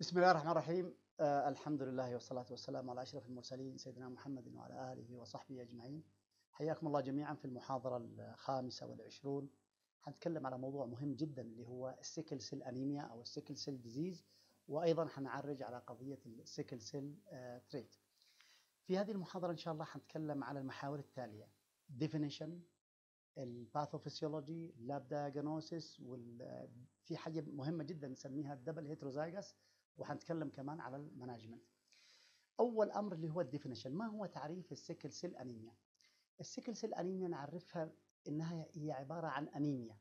بسم الله الرحمن الرحيم آه الحمد لله والصلاة والسلام على أشرف المرسلين سيدنا محمد وعلى آله وصحبه أجمعين حياكم الله جميعا في المحاضرة الخامسة والعشرون حنتكلم على موضوع مهم جدا اللي هو السيكل سيل أنيميا أو السيكل سيل ديزيز وأيضا حنعرج على قضية السيكل سيل آه تريت في هذه المحاضرة إن شاء الله حنتكلم على المحاور التالية definition الباثوفيسيولوجي لاب دياجنوسيس وفي حاجة مهمة جدا نسميها الدبل هيتروزايجس وحنتكلم كمان على المانجمنت اول امر اللي هو الديفينيشن ما هو تعريف السيكل سيل انيميا السيكل سيل انيميا نعرفها انها هي عباره عن انيميا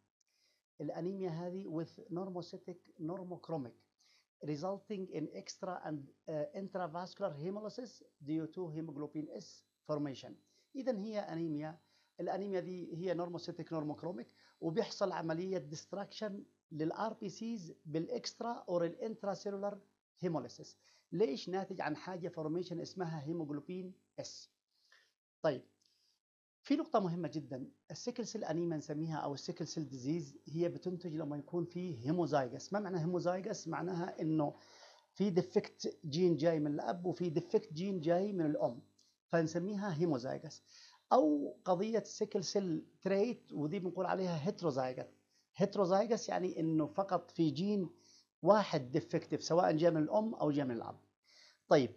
الانيميا هذه with normocytic normochromic resulting in extra and uh, intravascular hemolysis due to hemoglobin S formation اذا هي انيميا الانيميا دي هي نورموسيتيك نورموكروميك وبيحصل عمليه ديستراكشن للار بي سيز بالاكسترا اور الانترا سيلولار هيموليسيس ليش ناتج عن حاجه فورميشن اسمها هيموجلوبين اس طيب في نقطة مهمة جدا السيكل سيل انيما نسميها او السيكل سيل ديزيز هي بتنتج لما يكون في هيموزايجس ما معنى هيموزايجس معناها انه في ديفكت جين جاي من الاب وفي ديفكت جين جاي من الام فنسميها هيموزايجس او قضية سيكل سيل تريت ودي بنقول عليها هيتروزايجس هيتروزايجس يعني انه فقط في جين واحد ديفكتيف سواء جاء من الام او جاء من الاب طيب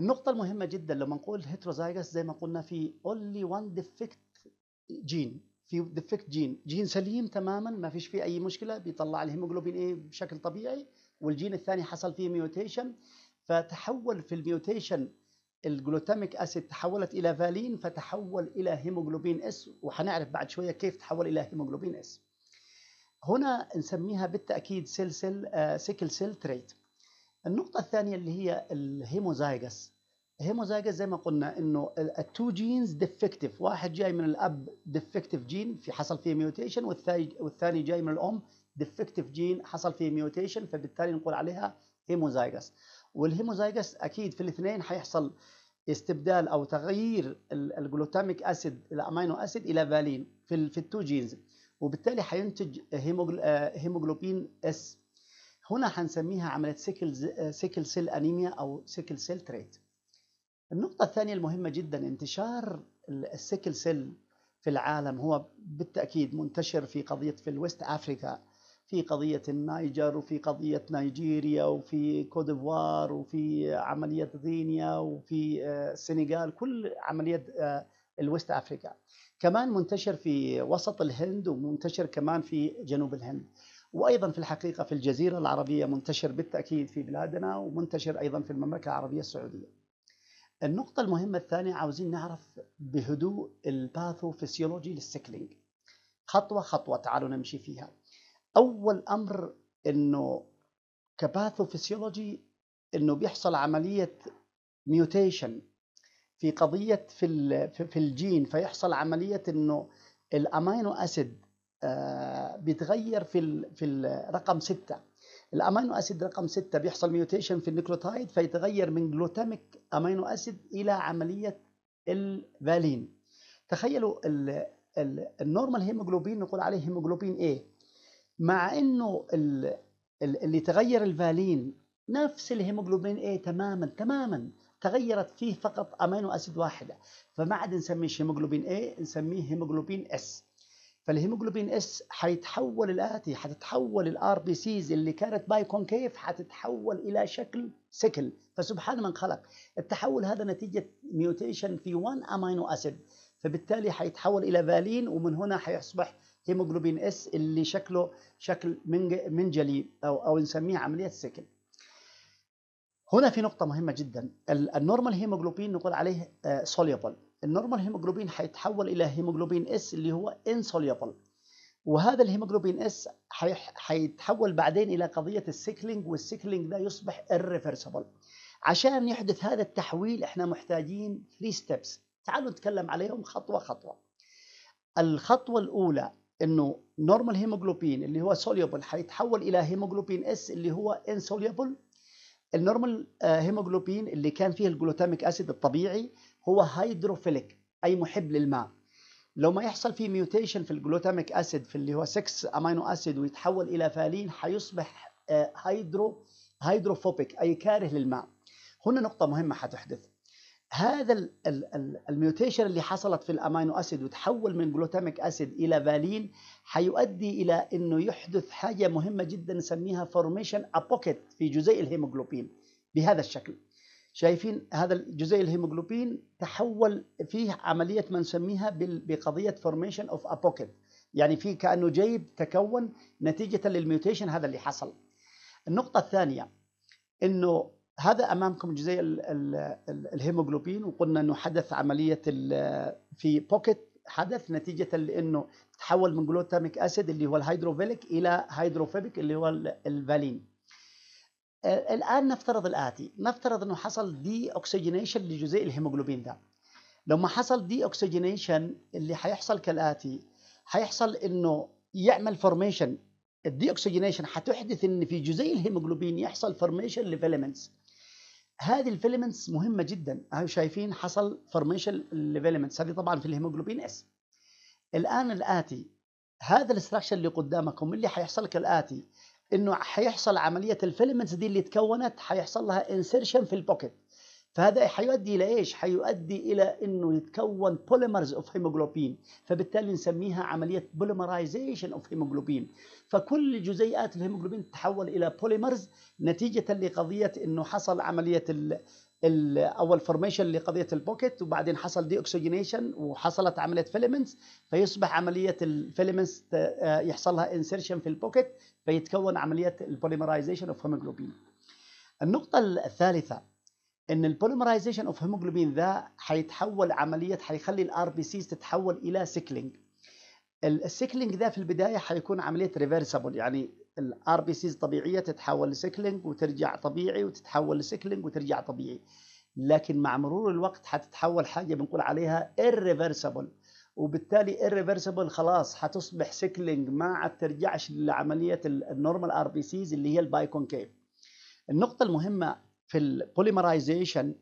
النقطة المهمة جدا لما نقول هيتروزايجس زي ما قلنا في اونلي وان ديفكت جين في ديفكت جين جين سليم تماما ما فيش فيه اي مشكله بيطلع الهيموجلوبين ايه بشكل طبيعي والجين الثاني حصل فيه ميوتيشن فتحول في الميوتيشن الجلوتاميك اسيد تحولت الى فالين فتحول الى هيموجلوبين اس وهنعرف بعد شويه كيف تحول الى هيموجلوبين اس هنا نسميها بالتأكيد سلسل سيكل سيل تريت النقطة الثانية اللي هي الهيموزايجس هيموزايجس زي ما قلنا انه التو جينز ديفكتيف واحد جاي من الاب ديفكتيف جين في حصل فيه ميوتيشن والثاني جاي من الام ديفكتيف جين حصل فيه ميوتيشن فبالتالي نقول عليها هيموزايجس والهيموزايجس اكيد في الاثنين حيحصل استبدال او تغيير الجلوتاميك اسيد الامينو اسيد الى فالين في في التو جينز وبالتالي هينتج آه، هيموجلوبين اس هنا هنسميها عمليه سيكل سيكل سيل انيميا او سيكل سيل تريت النقطه الثانيه المهمه جدا انتشار السيكل سيل في العالم هو بالتاكيد منتشر في قضيه في الويست افريكا في قضية النيجر وفي قضية نيجيريا وفي كوديفوار وفي عملية غينيا وفي آه، السنغال كل عملية آه، الويست افريكا كمان منتشر في وسط الهند ومنتشر كمان في جنوب الهند وايضا في الحقيقه في الجزيره العربيه منتشر بالتاكيد في بلادنا ومنتشر ايضا في المملكه العربيه السعوديه. النقطة المهمة الثانية عاوزين نعرف بهدوء الباثوفيسيولوجي للسكلينج. خطوة خطوة تعالوا نمشي فيها. أول أمر إنه كباثوفيسيولوجي إنه بيحصل عملية ميوتيشن في قضية في في الجين فيحصل عملية انه الامينو اسيد آه، بيتغير في في الرقم 6 الامينو اسيد رقم 6 بيحصل ميوتيشن في النيكلوتايد فيتغير من جلوتاميك امينو اسيد الى عملية الفالين تخيلوا النورمال هيموجلوبين نقول عليه هيموجلوبين A مع انه اللي تغير الفالين نفس الهيموجلوبين A تماما تماما تغيرت فيه فقط امينو اسيد واحده فما عاد نسميه هيموجلوبين اي نسميه هيموجلوبين اس فالهيموجلوبين اس حيتحول الاتي حتتحول الار بي سيز اللي كانت باي كونكيف حتتحول الى شكل سكل فسبحان من خلق التحول هذا نتيجه ميوتيشن في 1 امينو اسيد فبالتالي حيتحول الى فالين ومن هنا حيصبح هيموجلوبين اس اللي شكله شكل منجلي او او نسميه عمليه سكل هنا في نقطة مهمة جدا النورمال هيموجلوبين نقول عليه سوليبل آه، النورمال هيموجلوبين هيتحول إلى هيموجلوبين اس اللي هو انسوليبل وهذا الهيموجلوبين اس هيتحول بعدين إلى قضية السيكلينج والسيكلينج ده يصبح irreversible عشان يحدث هذا التحويل احنا محتاجين 3 steps تعالوا نتكلم عليهم خطوة خطوة الخطوة الأولى انه نورمال هيموجلوبين اللي هو سوليبل هيتحول إلى هيموجلوبين اس اللي هو انسوليبل النورمال آه، هيموجلوبين اللي كان فيه الجلوتاميك اسيد الطبيعي هو هيدروفيليك اي محب للماء لو ما يحصل فيه ميوتيشن في الجلوتاميك اسيد في اللي هو 6 امينو اسيد ويتحول الى فالين حيصبح آه، هيدرو هيدروفوبيك اي كاره للماء هنا نقطه مهمه حتحدث هذا الميوتيشن اللي حصلت في الامينو اسيد وتحول من جلوتاميك اسيد الى فالين حيؤدي الى انه يحدث حاجه مهمه جدا نسميها فورميشن ابوكيت في جزيء الهيموجلوبين بهذا الشكل شايفين هذا الجزيء الهيموجلوبين تحول فيه عمليه ما نسميها بقضيه فورميشن اوف ابوكيت يعني في كانه جيب تكون نتيجه للميوتيشن هذا اللي حصل النقطه الثانيه انه هذا امامكم جزيء الهيموجلوبين وقلنا انه حدث عمليه في بوكيت حدث نتيجه لانه تحول من جلوتاميك اسيد اللي هو الهيدروفيليك الى هيدروفيبيك اللي هو الفالين آه، الان نفترض الاتي نفترض انه حصل دي اوكسجينيشن لجزيء الهيموجلوبين ده لما حصل دي اوكسجينيشن اللي هيحصل كالاتي هيحصل انه يعمل فورميشن الدي اوكسجينيشن هتحدث ان في جزيء الهيموجلوبين يحصل فورميشن لفيلمنتس هذه الفيلمنتس مهمه جدا شايفين حصل فورميشن الفيلمنتس هذه طبعا في الهيموجلوبين اس الان الاتي هذا الاستراكشر اللي قدامكم اللي هيحصل كالاتي انه حيحصل عمليه الفيلمنتس دي اللي تكونت حيحصل لها انسرشن في البوكيت فهذا حيؤدي الى ايش؟ حيؤدي الى انه يتكون بوليمرز اوف هيموجلوبين، فبالتالي نسميها عمليه بوليمرايزيشن اوف هيموجلوبين، فكل جزيئات الهيموجلوبين تتحول الى بوليمرز نتيجه لقضيه انه حصل عمليه ال الاول فورميشن لقضيه البوكيت وبعدين حصل دي اكسجينيشن وحصلت عمليه فيلمنتس فيصبح عمليه الفيلمنتس يحصل لها انسرشن في البوكيت فيتكون عمليه البوليمرايزيشن اوف هيموجلوبين. النقطه الثالثه ان البوليمرايزيشن اوف هيموجلوبين ذا حيتحول عمليه حيخلي الار بي سيز تتحول الى سيكلينج السيكلينج ذا في البدايه حيكون عمليه ريفرسبل يعني الار بي سيز طبيعيه تتحول لسيكلينج وترجع طبيعي وتتحول لسيكلينج وترجع طبيعي لكن مع مرور الوقت حتتحول حاجه بنقول عليها irreversible وبالتالي irreversible خلاص حتصبح سيكلينج ما عاد ترجعش لعمليه النورمال ار بي سيز اللي هي البايكونكيف النقطه المهمه في البوليمرايزيشن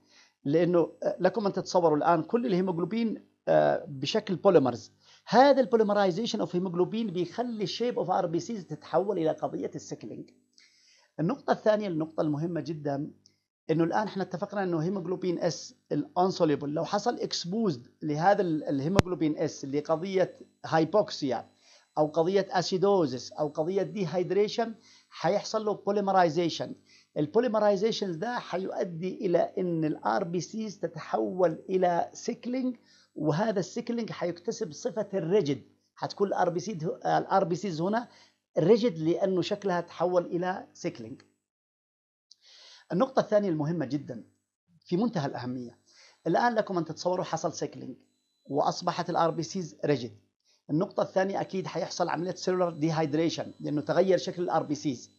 لانه آه، لكم ان تتصوروا الان كل الهيموجلوبين آه، بشكل بوليمرز هذا البوليمرايزيشن اوف هيموجلوبين بيخلي الشيب اوف ار بي سيز تتحول الى قضيه السيكلينج النقطه الثانيه النقطه المهمه جدا انه الان احنا اتفقنا انه هيموجلوبين اس الانسوليبل لو حصل اكسبوزد لهذا الهيموجلوبين اس لقضيه هايبوكسيا او قضيه اسيدوزس او قضيه ديهايدريشن حيحصل له بوليمرايزيشن البوليمرايزيشن ده هيؤدي الى ان الار بي سيز تتحول الى سيكلينج وهذا السيكلينج هيكتسب صفه الريجيد هتكون الار بي سيز الار بي سيز هنا ريجد لانه شكلها تحول الى سيكلينج النقطه الثانيه المهمه جدا في منتهى الاهميه الان لكم ان تتصوروا حصل سيكلينج واصبحت الار بي سيز ريجد النقطة الثانية أكيد حيحصل عملية سيلولار ديهايدريشن لأنه تغير شكل الار بي سيز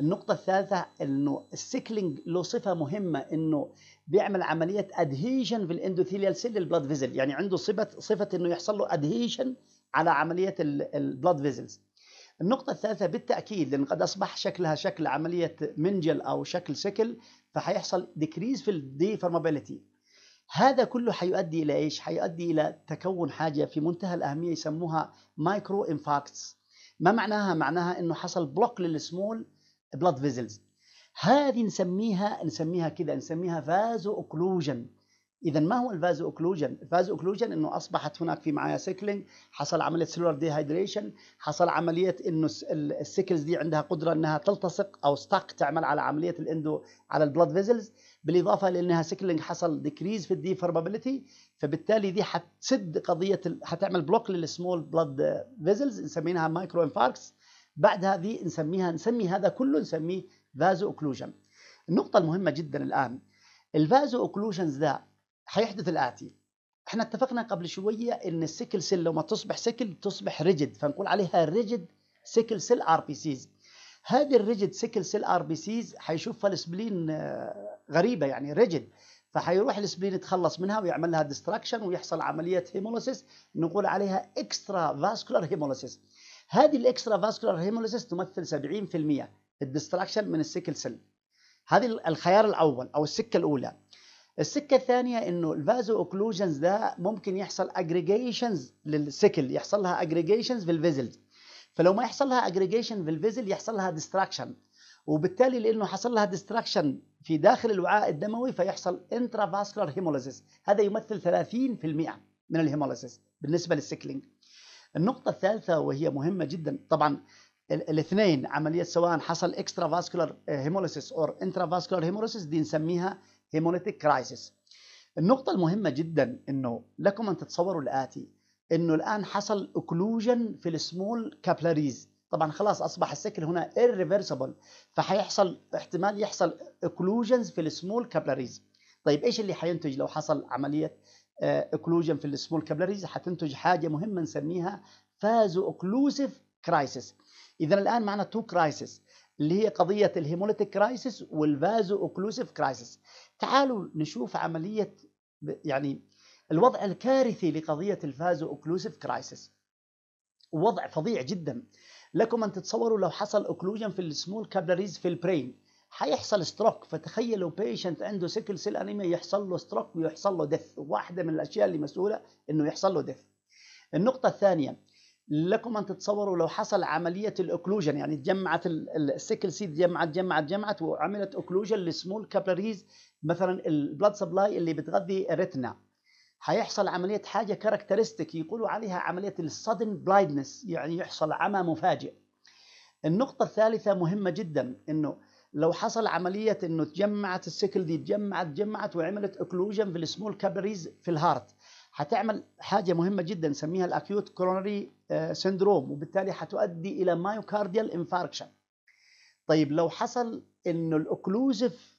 النقطة الثالثة أنه السيكلينج له صفة مهمة أنه بيعمل عملية ادهيجن في الاندوثيليال سيل البلاد فيزل يعني عنده صفة صفة أنه يحصل له ادهيجن على عملية البلاد فيزلز النقطة الثالثة بالتأكيد لأن قد أصبح شكلها شكل عملية منجل أو شكل سكل فحيحصل ديكريز في الديفرمابيلتي هذا كله حيؤدي الى ايش؟ حيؤدي الى تكون حاجه في منتهى الاهميه يسموها مايكرو انفاكتس. ما معناها؟ معناها انه حصل بلوك للسمول بلاد فيزلز. هذه نسميها نسميها كذا نسميها فازو اوكلوجن. اذا ما هو الفازو اوكلوجن؟ الفازو اوكلوجن انه اصبحت هناك في معايا سيكلينج، حصل عمليه دي ديهايدريشن، حصل عمليه انه السيكلز دي عندها قدره انها تلتصق او ستاك تعمل على عمليه الاندو على البلاد فيزلز، بالاضافه لانها سيكلينج حصل ديكريز في الدي فربابيلتي فبالتالي دي حتسد قضيه حتعمل بلوك للسمول بلاد فيزلز نسميها مايكرو انفاركس بعد هذه نسميها نسمي هذا كله نسميه فازو اوكلوجن النقطه المهمه جدا الان الفازو اوكلوجنز ده حيحدث الاتي احنا اتفقنا قبل شويه ان السيكل سيل لما تصبح سيكل تصبح ريجد فنقول عليها ريجد سيكل سيل ار بي سيز هذه الريجد سيكل سيل ار بي سيز حيشوفها السبلين آه، غريبه يعني ريجد فحيروح السبلين يتخلص منها ويعمل لها ديستراكشن ويحصل عمليه هيموليسيس نقول عليها اكسترا فاسكولار هيموليسيس هذه الاكسترا فاسكولار هيموليسيس تمثل 70% الديستراكشن من السيكل سيل هذه الخيار الاول او السكه الاولى السكه الثانيه انه الفازو اوكلوجنز ده ممكن يحصل اجريجيشنز للسكل يحصل لها اجريجيشنز في الفيزلز فلو ما يحصل لها اجريجيشن في الفيزل يحصل لها ديستراكشن وبالتالي لانه حصل لها ديستراكشن في داخل الوعاء الدموي فيحصل انترافاسكولار هيموليزيس هذا يمثل 30% من الهيموليزيس بالنسبه للسيكلينج النقطه الثالثه وهي مهمه جدا طبعا الاثنين عمليه سواء حصل اكسترا فاسكولار هيموليسيس اور انترا فاسكولار هيموليسيس دي نسميها هيموليتيك كرايسيس النقطه المهمه جدا انه لكم ان تتصوروا الاتي انه الان حصل اوكلوجن في السمول كابلاريز طبعا خلاص اصبح السكل هنا irreversible فحيحصل احتمال يحصل اوكلوجنز في السمول كابلاريز طيب ايش اللي حينتج لو حصل عمليه اوكلوجن آه، في السمول كابلاريز حتنتج حاجه مهمه نسميها فازو اوكلوسيف كرايسيس اذا الان معنا تو كرايسيس اللي هي قضيه الهيموليتيك كرايسيس والفازو اوكلوسيف كرايسيس تعالوا نشوف عمليه يعني الوضع الكارثي لقضية الفازو اوكلوسيف كرايسيس وضع فظيع جدا لكم أن تتصوروا لو حصل اوكلوجن في السمول كابلاريز في البرين حيحصل ستروك فتخيلوا بيشنت عنده سيكل سيل انيميا يحصل له ستروك ويحصل له ديث واحده من الاشياء اللي مسؤوله انه يحصل له ديث النقطه الثانيه لكم ان تتصوروا لو حصل عمليه الاوكلوجن يعني تجمعت السيكل سيل تجمعت جمعت جمعت وعملت اوكلوجن لسمول كابلاريز مثلا البلاد سبلاي اللي بتغذي الريتنا هيحصل عملية حاجة كاركترستيك يقولوا عليها عملية السادن بلايدنس يعني يحصل عمى مفاجئ النقطة الثالثة مهمة جدا انه لو حصل عملية انه تجمعت السكل دي تجمعت تجمعت وعملت اوكلوجن في السمول كابريز في الهارت هتعمل حاجة مهمة جدا نسميها الاكيوت كورونري سندروم وبالتالي هتؤدي الى مايوكارديال انفاركشن طيب لو حصل انه الاكلوزف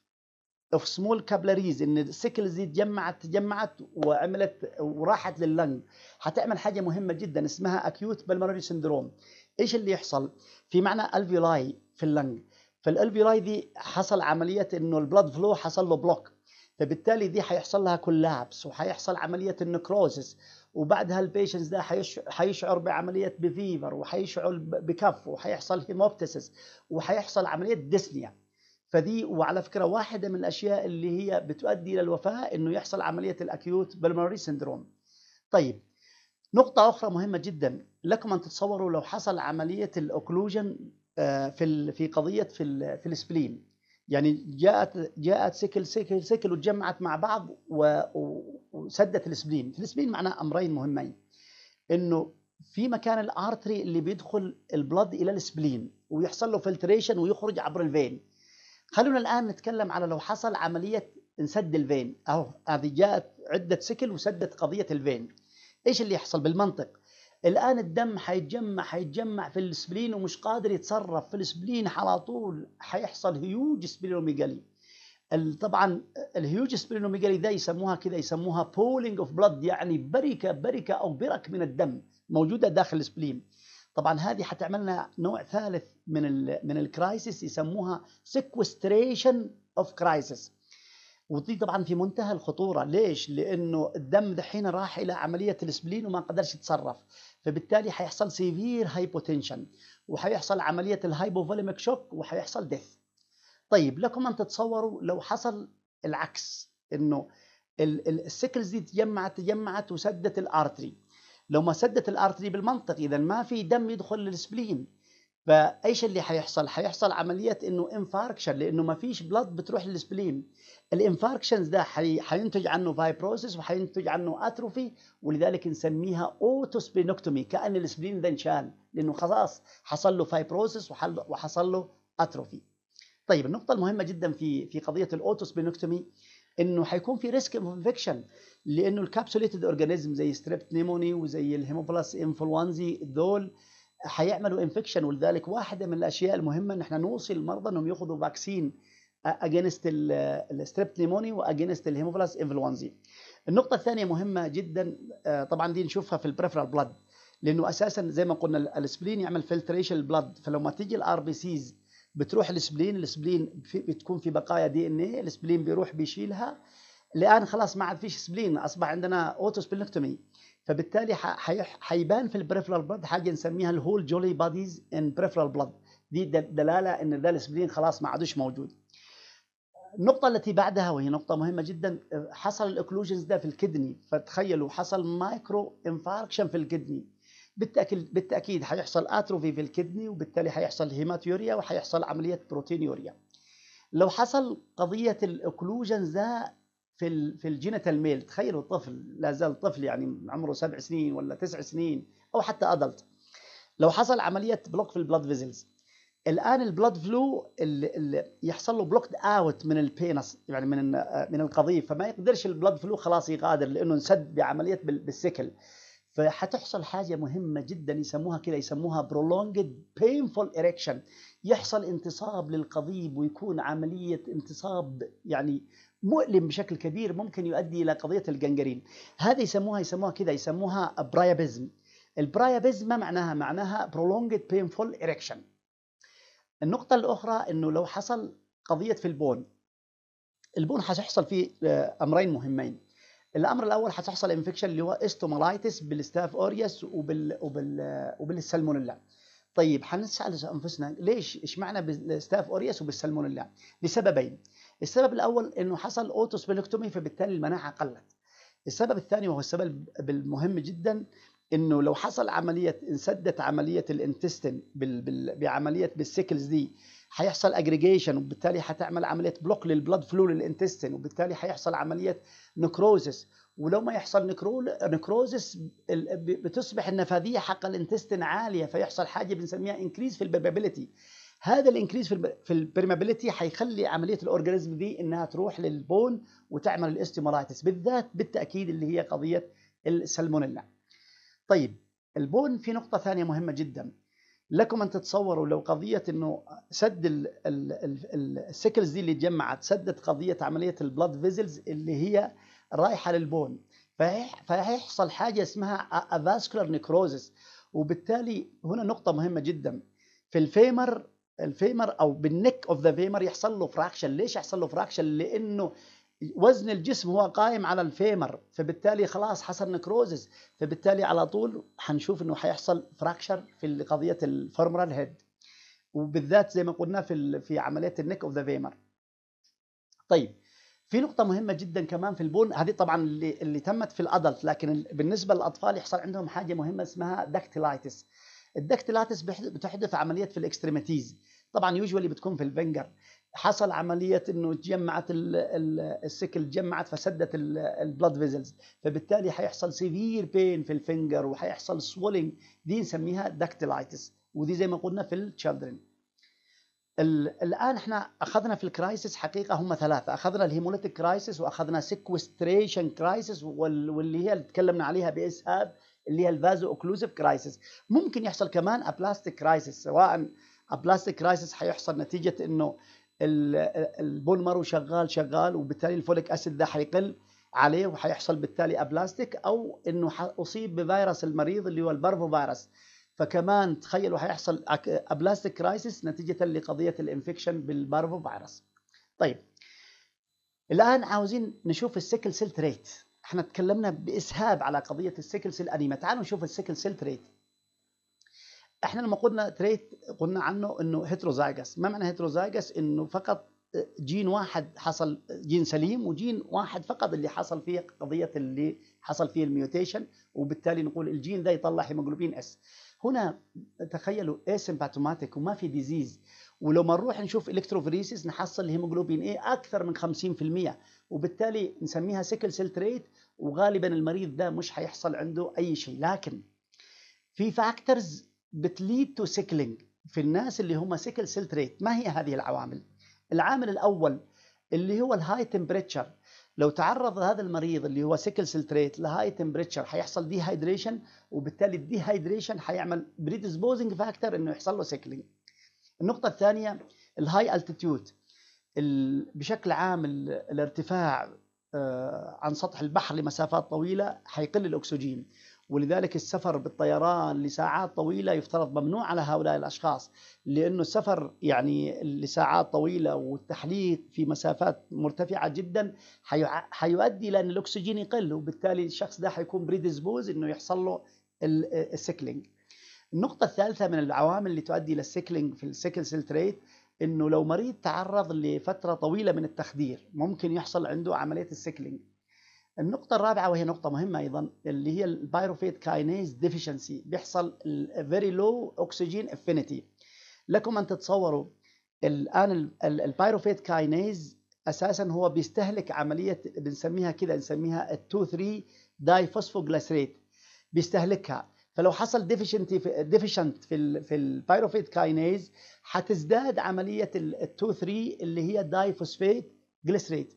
اوف سمول كابلاريز ان السكلز دي اتجمعت تجمعت وعملت وراحت لللنج هتعمل حاجه مهمه جدا اسمها اكيوت بلمونري سندروم ايش اللي يحصل في معنى الفيلاي في اللنج فالالفيلاي دي حصل عمليه انه البلاد فلو حصل له بلوك فبالتالي دي هيحصل لها كولابس وهيحصل عمليه النكروزس وبعدها البيشنز ده حيشعر بعمليه بفيفر وحيشعر بكف وحيحصل هيموبتسس وحيحصل عمليه ديسنيا فدي وعلى فكره واحده من الاشياء اللي هي بتؤدي الى الوفاه انه يحصل عمليه الاكيوت بالماري سندروم طيب نقطه اخرى مهمه جدا لكم ان تتصوروا لو حصل عمليه الاوكلوجن آه، في في قضيه في في السبلين يعني جاءت جاءت سكل سكل سكل وتجمعت مع بعض وسدت السبلين السبلين معناه امرين مهمين انه في مكان الارتري اللي بيدخل البلد الى السبلين ويحصل له فلتريشن ويخرج عبر الفين خلونا الآن نتكلم على لو حصل عملية نسد الفين أهو هذه جاءت عدة سكل وسدت قضية الفين إيش اللي يحصل بالمنطق الآن الدم حيتجمع حيتجمع في السبلين ومش قادر يتصرف في السبلين على طول حيحصل هيوج سبلينوميجالي طبعا الهيوج سبلينوميجالي ده يسموها كذا يسموها بولينج اوف بلاد يعني بركه بركه او برك من الدم موجوده داخل السبلين طبعا هذه حتعمل لنا نوع ثالث من الـ من الكرايسيس يسموها سيكوستريشن اوف كرايسيس ودي طبعا في منتهى الخطوره ليش لانه الدم دحين راح الى عمليه السبلين وما قدرش يتصرف فبالتالي حيحصل سيفير هايبوتنشن وحيحصل عمليه الهايبوفوليميك شوك وحيحصل ديث طيب لكم ان تتصوروا لو حصل العكس انه السكلز دي تجمعت تجمعت وسدت الارتري لو ما سدت الارتري بالمنطق اذا ما في دم يدخل للسبلين فايش اللي حيحصل؟ حيحصل عمليه انه انفاركشن لانه ما فيش بلد بتروح للسبلين. الانفاركشنز ده حي... حينتج عنه فايبروسس وحينتج عنه اتروفي ولذلك نسميها اوتو كان السبلين ده انشال لانه خلاص حصل له وحل... وحصل له اتروفي. طيب النقطه المهمه جدا في في قضيه الاوتو سبلينكتومي انه هيكون في ريسك انفكشن لانه الكابسوليتد اورجانيزم زي ستريبت نيموني وزي الهيموبلاس انفلونزي دول هيعملوا انفكشن ولذلك واحده من الاشياء المهمه ان احنا نوصي المرضى انهم ياخذوا فاكسين اجينست الستريب نيموني واجينست الهيموبلاس انفلونزي النقطه الثانيه مهمه جدا آه، طبعا دي نشوفها في البريفرال بلاد لانه اساسا زي ما قلنا السبلين يعمل فلتريشن البلاد فلما تيجي الار بي سيز بتروح السبلين السبلين بتكون في بقايا دي ان ايه السبلين بيروح بيشيلها الان خلاص ما عاد فيش سبلين اصبح عندنا اوتو سبلينكتومي فبالتالي حيبان في البريفرال بلد حاجه نسميها الهول جولي باديز ان بريفرال بلد دي دلاله ان ذا السبلين خلاص ما عادوش موجود النقطة التي بعدها وهي نقطة مهمة جدا حصل الاكلوجنز ده في الكدني فتخيلوا حصل مايكرو انفاركشن في الكدني بالتأكيد, بالتأكيد حيحصل أتروفي في الكدني وبالتالي حيحصل هيماتيوريا وحيحصل عملية بروتينيوريا لو حصل قضية الأوكلوجن ذا في في الجينيتال ميل تخيلوا طفل لا زال طفل يعني عمره سبع سنين ولا تسع سنين أو حتى أدلت لو حصل عملية بلوك في البلاد فيزلز الآن البلاد فلو اللي يحصل له بلوكد اوت من البينس يعني من آه، من القضيب فما يقدرش البلاد فلو خلاص يغادر لأنه انسد بعملية بالسكل فحتحصل حاجة مهمة جدا يسموها كده يسموها prolonged painful erection يحصل انتصاب للقضيب ويكون عملية انتصاب يعني مؤلم بشكل كبير ممكن يؤدي إلى قضية الجنجرين هذه يسموها يسموها كده يسموها برايابيزم البرايابيزم ما معناها؟ معناها prolonged painful erection النقطة الأخرى أنه لو حصل قضية في البون البون حيحصل فيه آه، أمرين مهمين الامر الاول هتحصل انفكشن اللي هو استومالايتس بالستاف اوريس وبال وبال وبالسالمونيلا طيب هنسال انفسنا ليش ايش معنى بالستاف اوريس وبالسالمونيلا لسببين السبب الاول انه حصل اوتوسبلكتومي فبالتالي المناعه قلت السبب الثاني وهو السبب المهم جدا انه لو حصل عمليه انسدت عمليه الانتستين بعمليه بالسيكلز دي هيحصل اجريجيشن وبالتالي هتعمل عمليه بلوك للبلاد فلو للانتستين وبالتالي هيحصل عمليه نكروزس ولو ما يحصل نكروزس بتصبح النفاذيه حق الانتستين عاليه فيحصل حاجه بنسميها انكريز في البرمابيلتي هذا الانكريز في في البرمابيلتي هيخلي عمليه الاورجانيزم دي انها تروح للبون وتعمل الاستيمولايتس بالذات بالتاكيد اللي هي قضيه السلمونيلا طيب البون في نقطه ثانيه مهمه جدا لكم ان تتصوروا لو قضيه انه سد السكلز دي اللي اتجمعت سدت قضيه عمليه البلاد فيزلز اللي هي رايحه للبون فهيحصل حاجه اسمها افاسكولار نيكروزس وبالتالي هنا نقطه مهمه جدا في الفيمر الفيمر او بالنك اوف ذا فيمر يحصل له فراكشن ليش يحصل له فراكشن لانه وزن الجسم هو قائم على الفيمر فبالتالي خلاص حصل نكروزس فبالتالي على طول حنشوف انه حيحصل فراكشر في قضيه الفورمرال هيد وبالذات زي ما قلنا في في عمليه النك اوف ذا فيمر طيب في نقطه مهمه جدا كمان في البون هذه طبعا اللي, اللي تمت في الادلت لكن بالنسبه للاطفال يحصل عندهم حاجه مهمه اسمها داكتيلايتس الداكتيلايتس بتحدث عمليه في الاكستريميتيز طبعا يوجوالي بتكون في الفنجر حصل عمليه انه تجمعت السكل تجمعت فسدت البلاد فيزلز فبالتالي حيحصل سيفير بين في الفينجر وحيحصل سولينج دي نسميها داكتيلايتس ودي زي ما قلنا في التشيلدرن الان احنا اخذنا في الكرايسيس حقيقه هم ثلاثه اخذنا الهيموليتيك كرايسيس واخذنا سيكوستريشن كرايسيس واللي هي اللي تكلمنا عليها باسهاب اللي هي الفازو اوكلوزيف كرايسيس ممكن يحصل كمان ابلاستيك كرايسيس سواء ابلاستيك كرايسيس حيحصل نتيجه انه البولمر مارو شغال شغال وبالتالي الفوليك اسيد ده حيقل عليه وحيحصل بالتالي ابلاستيك او انه اصيب بفيروس المريض اللي هو البرفو فيروس فكمان تخيلوا حيحصل ابلاستيك كرايسيس نتيجه لقضيه الانفكشن بالبارفو فيروس طيب الان عاوزين نشوف السيكل سيل تريت احنا تكلمنا باسهاب على قضيه السيكل سيل انيميا تعالوا نشوف السيكل سيل تريت احنا لما قلنا تريت قلنا عنه انه هيتروزايجس ما معنى هيتروزايجس انه فقط جين واحد حصل جين سليم وجين واحد فقط اللي حصل فيه قضيه اللي حصل فيه الميوتيشن وبالتالي نقول الجين ده يطلع هيموجلوبين اس هنا تخيلوا اسيمباتوماتيك وما في ديزيز ولما نروح نشوف الكتروفريسيس نحصل هيموجلوبين اي اكثر من 50% وبالتالي نسميها سيكل سيل تريت وغالبا المريض ده مش هيحصل عنده اي شيء لكن في فاكتورز بتليد تو سيكلينج في الناس اللي هم سيكل سيل تريت ما هي هذه العوامل العامل الاول اللي هو الهاي تمبريتشر لو تعرض هذا المريض اللي هو سيكل سيل تريت لهاي تمبريتشر حيحصل هايدريشن وبالتالي هايدريشن حيعمل بريدسبوزنج فاكتور انه يحصل له سيكلينج النقطه الثانيه الهاي التيتيود بشكل عام الارتفاع آه، عن سطح البحر لمسافات طويله حيقل الاكسجين ولذلك السفر بالطيران لساعات طويله يفترض ممنوع على هؤلاء الاشخاص لانه السفر يعني لساعات طويله والتحليق في مسافات مرتفعه جدا حيؤدي الى ان الاكسجين يقل وبالتالي الشخص ده حيكون بريدسبوز انه يحصل له السيكلينج. النقطه الثالثه من العوامل اللي تؤدي الى السيكلينج في السيكل سيل تريت انه لو مريض تعرض لفتره طويله من التخدير ممكن يحصل عنده عمليه السيكلينج النقطة الرابعة وهي نقطة مهمة أيضا اللي هي البايروفيت كاينيز ديفيشنسي بيحصل فيري لو أكسجين افينيتي لكم أن تتصوروا الآن البايروفيت كاينيز أساسا هو بيستهلك عملية بنسميها كذا نسميها 2 3 داي فوسفوغلاسريت بيستهلكها فلو حصل ديفيشنتي ديفيشنت في في البايروفيت كاينيز حتزداد عمليه ال 2 3 اللي هي فوسفيت جليسريت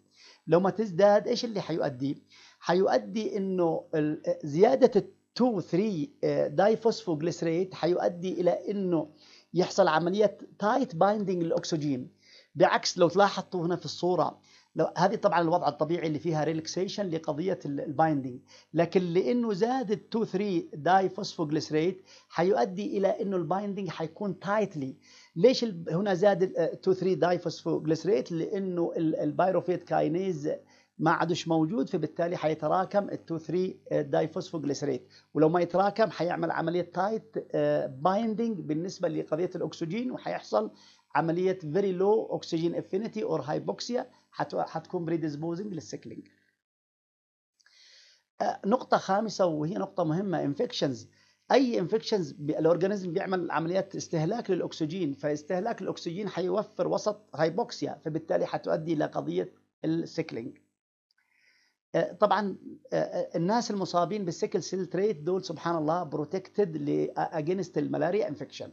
لو ما تزداد ايش اللي حيؤدي؟ حيؤدي انه زياده 2 3 دايفوسفوجليسريت حيؤدي الى انه يحصل عمليه تايت بايندنج للاكسجين بعكس لو تلاحظوا هنا في الصوره لو هذه طبعا الوضع الطبيعي اللي فيها ريلاكسيشن لقضيه البايندينج لكن لانه زاد ال 2 3 داي فوسفوجليسريت حيؤدي الى انه البايندينج حيكون تايتلي ليش هنا زاد ال 2 3 داي فوسفوجليسريت لانه البايروفيت كاينيز ما عادش موجود فبالتالي حيتراكم ال 2 3 داي فوسفوجليسريت ولو ما يتراكم حيعمل عمليه تايت آه، بايندينج بالنسبه لقضيه الاكسجين وحيحصل عمليه فيري لو اوكسجين افينيتي اور هايبوكسيا حتكون بريديسبوزنج للسيكلينج آه، نقطة خامسة وهي نقطة مهمة انفكشنز اي انفكشنز الاورجانيزم بيعمل عمليات استهلاك للاكسجين فاستهلاك الاكسجين حيوفر وسط هايبوكسيا فبالتالي حتؤدي الى قضية السيكلينج آه، طبعا آه، الناس المصابين بالسيكل سيل تريت دول سبحان الله بروتكتد لاجينست الملاريا انفكشن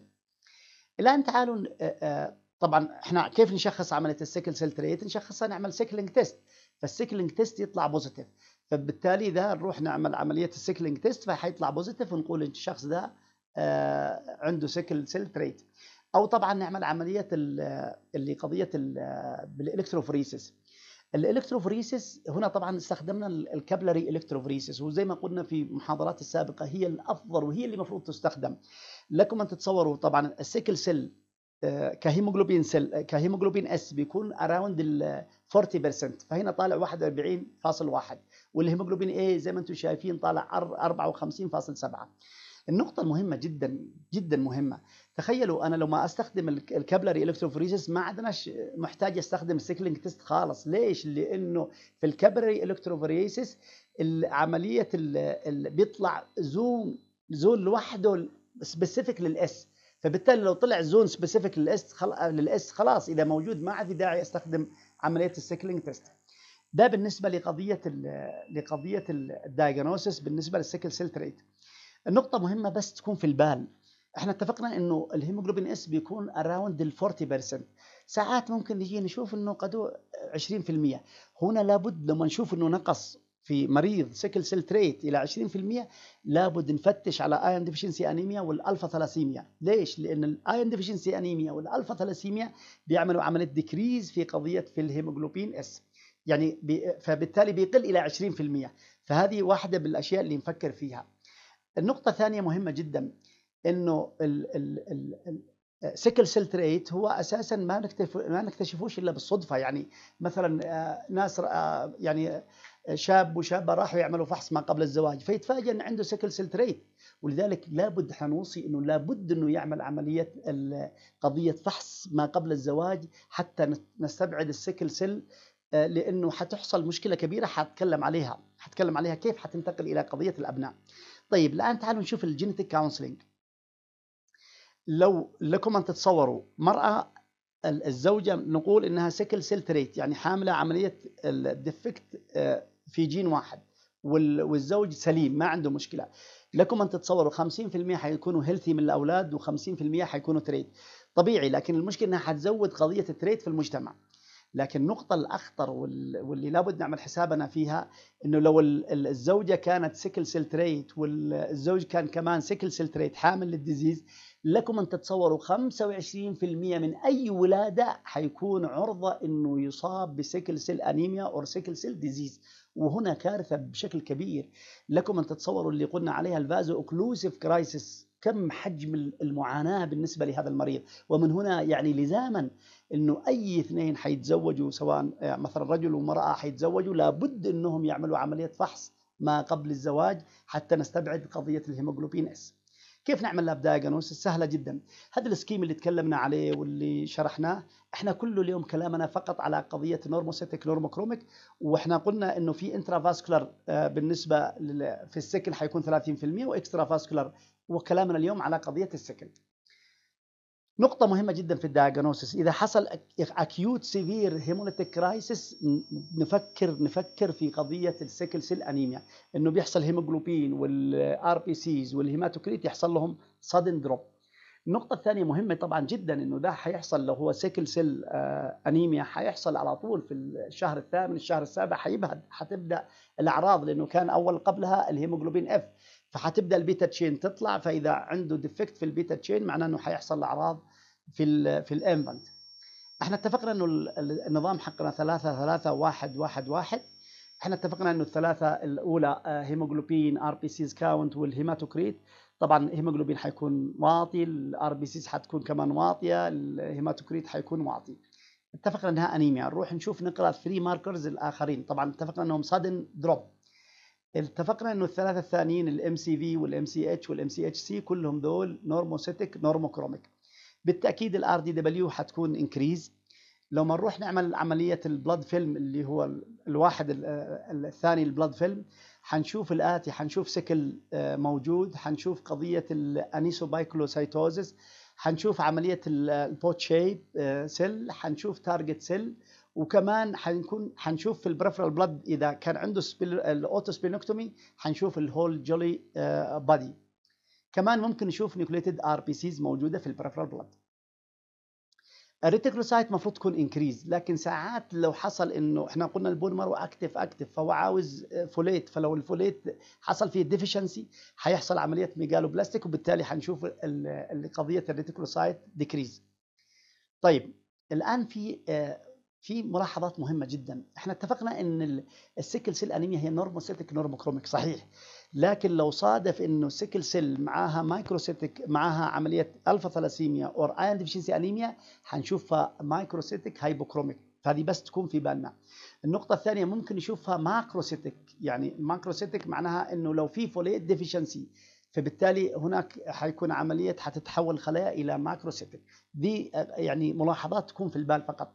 الان تعالوا طبعا احنا كيف نشخص عمليه السكل سيل تريت نشخصها نعمل سيكلينج تيست فالسيكلينج تيست يطلع بوزيتيف فبالتالي اذا نروح نعمل عمليه السيكلينج تيست فحيطلع بوزيتيف ونقول الشخص ده آه عنده سيكل سيل تريت او طبعا نعمل عمليه آه، اللي قضيه آه، بالالكتروفوريسيس الالكتروفوريسيس هنا طبعا استخدمنا الكابلري الكتروفوريسيس وزي ما قلنا في محاضرات السابقه هي الافضل وهي اللي المفروض تستخدم لكم ان تتصوروا طبعا السيكل سيل كهيموجلوبين سيل كهيموجلوبين اس بيكون اراوند ال 40% فهنا طالع 41.1 والهيموجلوبين اي زي ما انتم شايفين طالع 54.7 النقطة المهمة جدا جدا مهمة تخيلوا انا لو ما استخدم الكابلري الكتروفوريزس ما عدناش محتاج استخدم السيكلينج تيست خالص ليش؟ لانه في الكابلري الكتروفوريزس عملية بيطلع زون زون لوحده سبيسيفيك للاس فبالتالي لو طلع زون سبيسيفيك للاس للاس خلاص اذا موجود ما عاد في داعي استخدم عمليه السيكلينج تيست ده بالنسبه لقضيه الـ لقضيه الدايجنوسيس بالنسبه للسيكل سيل تريت النقطه مهمه بس تكون في البال احنا اتفقنا انه الهيموجلوبين اس بيكون اراوند ال 40% ساعات ممكن نجي نشوف انه قد 20% هنا لابد لما نشوف انه نقص في مريض سيكل سيل تريت الى 20% لابد نفتش على ايون ديفيشنسي انيميا والالفا ثلاسيميا، ليش؟ لان الايون ديفيشنسي انيميا والالفا ثلاسيميا بيعملوا عمليه ديكريز في قضيه في الهيموجلوبين اس. يعني بي فبالتالي بيقل الى 20%، فهذه واحده من الاشياء اللي نفكر فيها. النقطه الثانيه مهمه جدا انه ال ال ال ال سيكل سيل تريت هو اساسا ما ما نكتشفوش الا بالصدفه يعني مثلا آه، ناس آه، يعني شاب وشابه راحوا يعملوا فحص ما قبل الزواج فيتفاجئ ان عنده سكل سيل تريت ولذلك لابد حنوصي انه لابد انه يعمل عمليه قضيه فحص ما قبل الزواج حتى نستبعد السكل سيل آه، لانه حتحصل مشكله كبيره حتكلم عليها حتكلم عليها كيف حتنتقل الى قضيه الابناء طيب الان تعالوا نشوف الجينيتك كونسلنج لو لكم ان تتصوروا مراه الزوجه نقول انها سكل سيل تريت يعني حامله عمليه الديفكت في جين واحد والزوج سليم ما عنده مشكله لكم ان تتصوروا 50% حيكونوا هيلثي من الاولاد و50% حيكونوا تريد طبيعي لكن المشكله انها حتزود قضيه التريد في المجتمع لكن النقطة الأخطر واللي لابد نعمل حسابنا فيها أنه لو الزوجة كانت سيكل سيل تريت والزوج كان كمان سيكل سيل تريت حامل للديزيز لكم أن تتصوروا 25% من أي ولادة حيكون عرضة أنه يصاب بسيكل سيل أنيميا أو سيكل سيل ديزيز وهنا كارثة بشكل كبير لكم أن تتصوروا اللي قلنا عليها الفازو أوكلوسيف كرايسيس كم حجم المعاناة بالنسبة لهذا المريض ومن هنا يعني لزاما أنه أي اثنين حيتزوجوا سواء آه، مثلا رجل ومرأة حيتزوجوا لابد أنهم يعملوا عملية فحص ما قبل الزواج حتى نستبعد قضية الهيموغلوبين اس كيف نعمل لاب دايجنوس سهلة جدا هذا السكيم اللي تكلمنا عليه واللي شرحناه احنا كل اليوم كلامنا فقط على قضية نورموسيتك نورموكروميك واحنا قلنا انه في انترافاسكولار آه، بالنسبة في السكل حيكون 30% واكسترافاسكولار وكلامنا اليوم على قضية السكل نقطة مهمة جدا في الدياجنوسيس إذا حصل أكيوت سيفير هيموليتيك كرايسيس نفكر نفكر في قضية السيكل سيل أنيميا إنه بيحصل هيموجلوبين والآر بي سيز والهيماتوكريت يحصل لهم صدن دروب النقطة الثانية مهمة طبعا جدا إنه ده حيحصل لو هو سيكل سيل آه، أنيميا حيحصل على طول في الشهر الثامن الشهر السابع حيبهد حتبدأ الأعراض لأنه كان أول قبلها الهيموجلوبين اف فحتبدا البيتا تشين تطلع فاذا عنده ديفكت في البيتا تشين معناه انه حيحصل اعراض في الـ في الانفنت احنا اتفقنا انه النظام حقنا ثلاثة ثلاثة واحد واحد واحد احنا اتفقنا انه الثلاثة الاولى آه، هيموجلوبين ار بي سيز كاونت والهيماتوكريت طبعا الهيموجلوبين حيكون واطي الار بي سيز حتكون كمان واطية الهيماتوكريت حيكون واطي اتفقنا انها انيميا نروح نشوف نقرا 3 ماركرز الاخرين طبعا اتفقنا انهم سادن دروب اتفقنا انه الثلاثه الثانيين الام سي في والام سي اتش والام سي اتش سي كلهم دول نورموسيتك نورموكروميك بالتاكيد الار دي دبليو حتكون انكريز لو ما نروح نعمل عمليه البلد فيلم اللي هو الواحد الثاني البلد فيلم حنشوف الاتي حنشوف سكل آه، موجود حنشوف قضيه الانيسوبايكلوسايتوزس حنشوف عمليه البوت شيب سيل حنشوف تارجت سيل وكمان حنكون حنشوف في البريفرال بلاد اذا كان عنده الاوتو سبينكتومي حنشوف الهول جولي بادي كمان ممكن نشوف نيوكليتد ار بي سيز موجوده في البريفرال بلاد الريتيكلوسايت المفروض تكون انكريز لكن ساعات لو حصل انه احنا قلنا البون مارو اكتف اكتف فهو عاوز فوليت آه، فلو الفوليت حصل فيه ديفيشنسي هيحصل عمليه ميجالوبلاستيك وبالتالي هنشوف قضيه الريتيكلوسايت ديكريز طيب الان في آه، في ملاحظات مهمة جدا احنا اتفقنا ان السكل سيل انيميا هي نورموسيتك نورموكروميك صحيح لكن لو صادف انه سكل سيل معاها مايكروسيتك معاها عملية الفا ثلاسيميا اور ايرون ديفشنسي انيميا حنشوفها مايكروسيتك هايبوكروميك فهذه بس تكون في بالنا النقطة الثانية ممكن نشوفها ماكروسيتك يعني ماكروسيتك معناها انه لو في فوليت ديفشنسي فبالتالي هناك حيكون عملية حتتحول الخلايا إلى ماكروسيتك دي يعني ملاحظات تكون في البال فقط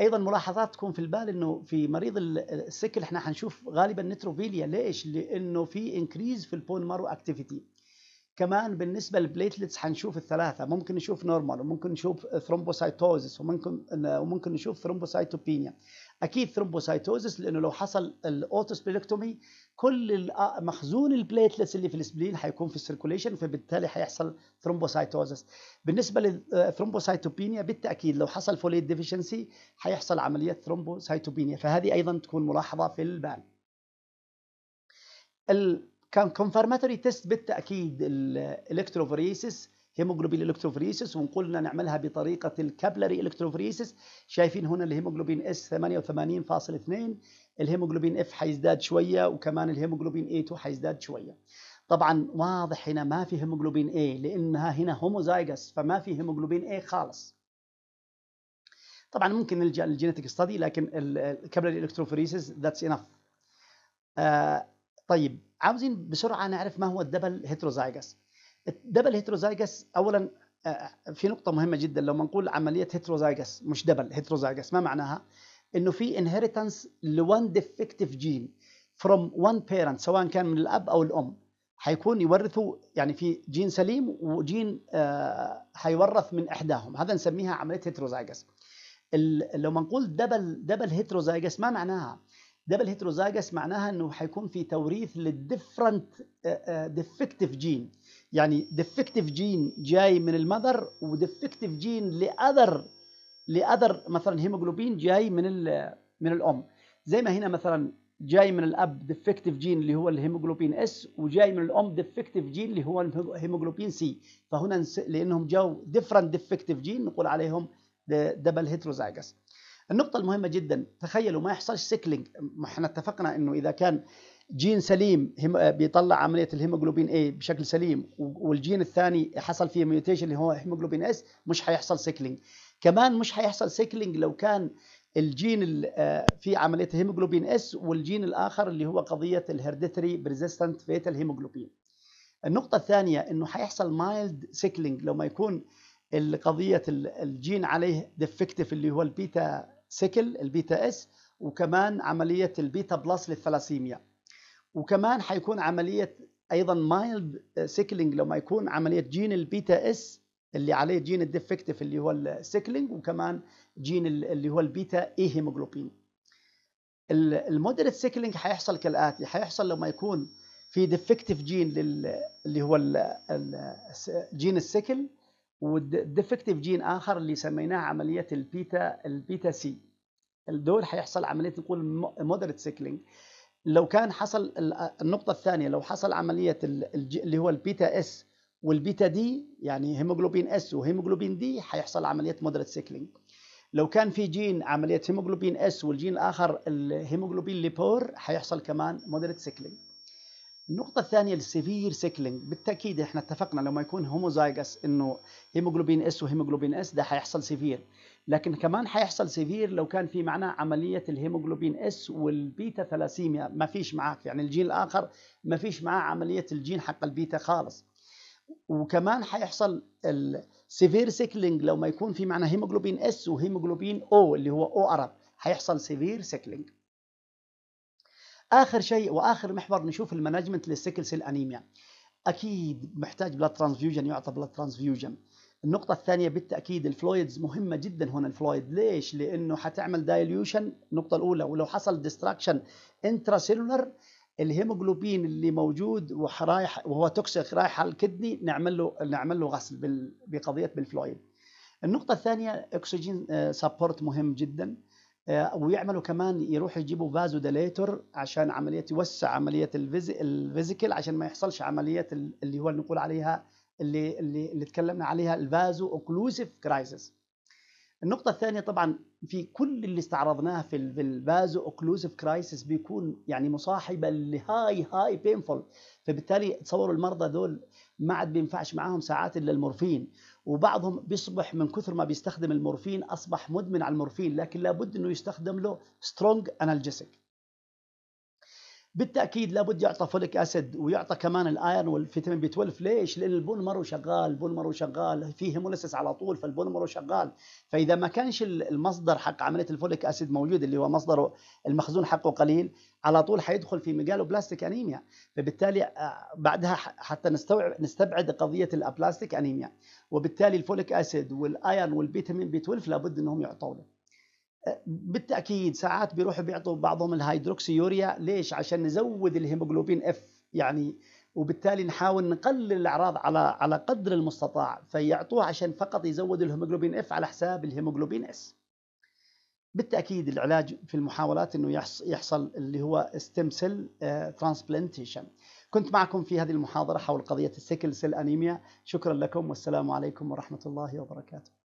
ايضا ملاحظات تكون في البال انه في مريض السكل احنا حنشوف غالبا نتروفيليا ليش؟ لانه في انكريز في البون مارو اكتيفيتي كمان بالنسبه للبليتلتس حنشوف الثلاثه ممكن نشوف نورمال وممكن نشوف ثرومبوسايتوزس وممكن وممكن نشوف ثرومبوسايتوبينيا اكيد ثرومبوسايتوزس لانه لو حصل الاوتوسبليكتومي كل آه، مخزون البليتلس اللي في السبلين هيكون في السيركوليشن فبالتالي هيحصل ثرومبوسايتوزس بالنسبه للثرومبوسايتوبينيا آه، بالتاكيد لو حصل فوليت ديفيشنسي هيحصل عمليه ثرومبوسايتوبينيا فهذه ايضا تكون ملاحظه في البان الكونفرماتوري تيست بالتاكيد الالكتروفوريسيس هيموجلوبين الكتروفريسيس وقلنا نعملها بطريقه الكابلري الكتروفريسيس شايفين هنا الهيموجلوبين اس 88.2 الهيموجلوبين اف حيزداد شويه وكمان الهيموجلوبين اي 2 حيزداد شويه طبعا واضح هنا ما في هيموجلوبين اي لانها هنا هوموزايجس فما في هيموجلوبين اي خالص طبعا ممكن نلجا للجينيتك ستدي لكن الكابلري الكتروفريسيس ذاتس انف آه، طيب عاوزين بسرعه نعرف ما هو الدبل هيتروزايجس الدبل هيتروزايجس اولا آه، آه، في نقطة مهمة جدا لو نقول عملية هيتروزايجس مش دبل هيتروزايجس ما معناها؟ انه في انهيرتنس لون ديفكتيف جين فروم وان بيرنت سواء كان من الاب او الام حيكون يورثوا يعني في جين سليم وجين حيورث آه، من احداهم هذا نسميها عمليه هيتروزايجس لو ما نقول دبل دبل هيتروزايجس ما معناها دبل هيتروزايجس معناها انه حيكون في توريث للديفرنت ديفكتيف جين يعني ديفكتيف جين جاي من المذر وديفكتيف جين لاذر لاذر مثلا هيموجلوبين جاي من من الام زي ما هنا مثلا جاي من الاب ديفكتيف جين اللي هو الهيموجلوبين اس وجاي من الام ديفكتيف جين اللي هو الهيموجلوبين سي فهنا لانهم جاوا ديفرنت ديفكتيف جين نقول عليهم دبل هيتروزايجس النقطة المهمة جدا تخيلوا ما يحصلش سيكلينج احنا اتفقنا انه اذا كان جين سليم بيطلع عمليه الهيموجلوبين A بشكل سليم والجين الثاني حصل فيه ميوتيشن اللي هو هيموجلوبين S مش هيحصل سيكلينج كمان مش هيحصل سيكلينج لو كان الجين آه، في عمليه هيموجلوبين اس والجين الاخر اللي هو قضيه الهيرديتري بريزيستنت فيتال هيموجلوبين النقطه الثانيه انه هيحصل مايلد سيكلينج لو ما يكون قضيه الجين عليه ديفكتيف اللي هو البيتا سيكل البيتا اس وكمان عمليه البيتا بلس للثلاسيميا وكمان حيكون عمليه ايضا مايلد آه، سيكلينج لما يكون عمليه جين البيتا اس اللي عليه جين الديفكتيف اللي هو السيكلينج وكمان جين اللي هو البيتا اي هيموجلوبين المودريت سيكلينج هيحصل كالاتي هيحصل لما يكون في ديفكتيف جين اللي هو جين السكل وديفكتيف جين اخر اللي سميناه عمليه البيتا البيتا سي دول هيحصل عمليه نقول مودريت سيكلينج لو كان حصل النقطة الثانية لو حصل عملية اللي هو البيتا اس والبيتا دي يعني هيموجلوبين اس وهيموجلوبين دي هيحصل عملية مودريت سيكلينج لو كان في جين عملية هيموجلوبين اس والجين الآخر الهيموجلوبين ليبور هيحصل كمان مودريت سيكلينج النقطة الثانية السيفير سيكلينج بالتأكيد احنا اتفقنا لما يكون هوموزايجس انه هيموجلوبين اس وهيموجلوبين اس ده هيحصل سيفير لكن كمان حيحصل سيفير لو كان في معنا عمليه الهيموجلوبين اس والبيتا ثلاسيميا ما فيش معاك يعني الجين الاخر ما فيش معاه عمليه الجين حق البيتا خالص وكمان حيحصل السيفير سيكلينج لو ما يكون في معنا هيموجلوبين اس وهيموجلوبين او اللي هو او ارب حيحصل سيفير سيكلينج اخر شيء واخر محور نشوف المانجمنت للسكل سيل انيميا اكيد محتاج بلاد ترانسفيوجن يعطى بلاد ترانسفيوجن النقطة الثانية بالتأكيد الفلويدز مهمة جدا هنا الفلويد ليش؟ لأنه حتعمل دايليوشن النقطة الأولى ولو حصل ديستراكشن انتراسيلولر الهيموجلوبين اللي موجود ورايح وهو توكسيك رايح على الكدني نعمل له نعمل له غسل بقضية بالفلويد. النقطة الثانية اكسجين آه، سبورت مهم جدا آه، ويعملوا كمان يروح يجيبوا فازو ديليتور عشان عملية يوسع عملية الفيزيكال عشان ما يحصلش عملية اللي هو اللي نقول عليها اللي اللي اللي تكلمنا عليها الفازو اوكلوسيف كرايسيس النقطة الثانية طبعا في كل اللي استعرضناه في في الفازو اوكلوسيف كرايسيس بيكون يعني مصاحبة لهاي هاي بينفول فبالتالي تصوروا المرضى ذول ما عاد بينفعش معاهم ساعات الا المورفين وبعضهم بيصبح من كثر ما بيستخدم المورفين اصبح مدمن على المورفين لكن لابد انه يستخدم له سترونج انالجيسيك بالتاكيد لابد يعطى فوليك اسيد ويعطى كمان الايرن والفيتامين بي 12 ليش؟ لان البون مارو شغال البول مارو شغال في هيمولسس على طول فالبون مارو شغال فاذا ما كانش المصدر حق عمليه الفوليك اسيد موجود اللي هو مصدره المخزون حقه قليل على طول حيدخل في ميجالو بلاستيك انيميا فبالتالي آه، بعدها حتى نستوعب نستبعد قضيه الابلاستيك انيميا وبالتالي الفوليك اسيد والايرن والفيتامين بي 12 لابد انهم يعطوا له بالتاكيد ساعات بيروحوا بيعطوا بعضهم الهيدروكسيوريا ليش عشان نزود الهيموجلوبين اف يعني وبالتالي نحاول نقلل الاعراض على على قدر المستطاع فيعطوه عشان فقط يزود الهيموجلوبين اف على حساب الهيموجلوبين اس بالتاكيد العلاج في المحاولات انه يحصل اللي هو ستيم سيل ترانسبلانتيشن كنت معكم في هذه المحاضره حول قضيه السيكل سيل انيميا شكرا لكم والسلام عليكم ورحمه الله وبركاته